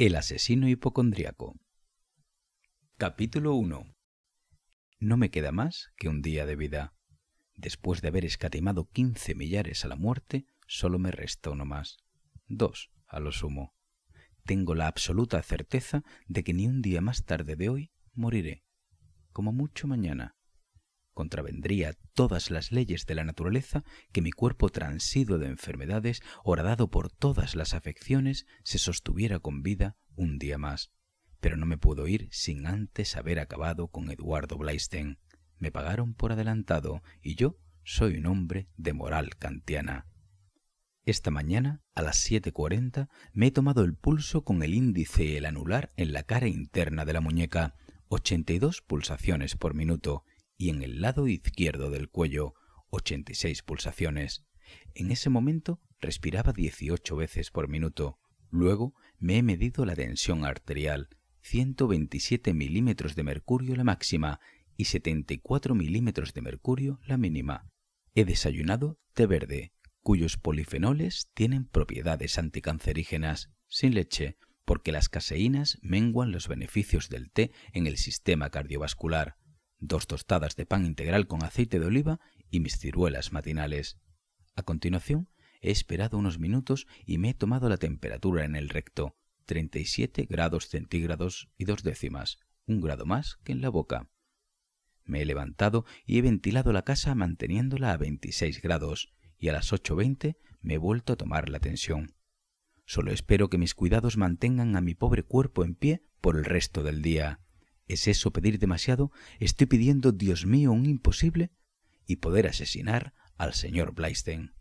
El asesino hipocondriaco. Capítulo 1. No me queda más que un día de vida. Después de haber escatimado quince millares a la muerte, solo me resta uno más. Dos, a lo sumo. Tengo la absoluta certeza de que ni un día más tarde de hoy moriré. Como mucho mañana, contravendría todas las leyes de la naturaleza que mi cuerpo transido de enfermedades, horadado por todas las afecciones, se sostuviera con vida un día más. Pero no me puedo ir sin antes haber acabado con Eduardo Blaisten. Me pagaron por adelantado y yo soy un hombre de moral kantiana. Esta mañana, a las 7.40, me he tomado el pulso con el índice y el anular en la cara interna de la muñeca, 82 pulsaciones por minuto, y en el lado izquierdo del cuello 86 pulsaciones. En ese momento respiraba 18 veces por minuto. Luego me he medido la tensión arterial, 127 milímetros de mercurio la máxima y 74 milímetros de mercurio la mínima. He desayunado té verde, cuyos polifenoles tienen propiedades anticancerígenas, sin leche, porque las caseínas menguan los beneficios del té en el sistema cardiovascular dos tostadas de pan integral con aceite de oliva y mis ciruelas matinales. A continuación, he esperado unos minutos y me he tomado la temperatura en el recto, 37 grados centígrados y dos décimas, un grado más que en la boca. Me he levantado y he ventilado la casa manteniéndola a 26 grados, y a las 8.20 me he vuelto a tomar la tensión. Solo espero que mis cuidados mantengan a mi pobre cuerpo en pie por el resto del día. ¿Es eso pedir demasiado? ¿Estoy pidiendo, Dios mío, un imposible? Y poder asesinar al señor Blaisten.